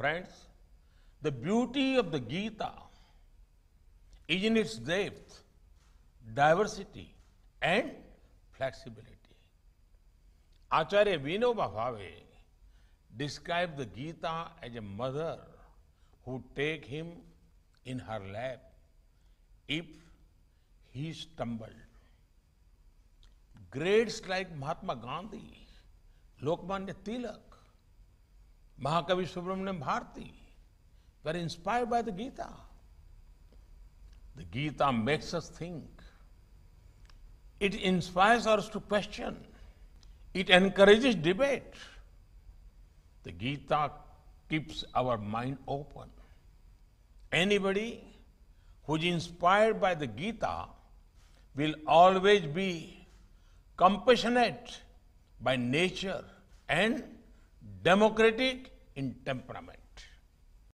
Friends, the beauty of the Gita is in its depth, diversity, and flexibility. Acharya Vinoba Bhave described the Gita as a mother who take him in her lap if he stumbled. Greats like Mahatma Gandhi, Lokmanya Tilak, Mahakavi Subramaniam Bharati were inspired by the Gita. The Gita makes us think. It inspires us to question. It encourages debate. The Gita keeps our mind open. Anybody who is inspired by the Gita will always be compassionate by nature and democratic in temperament.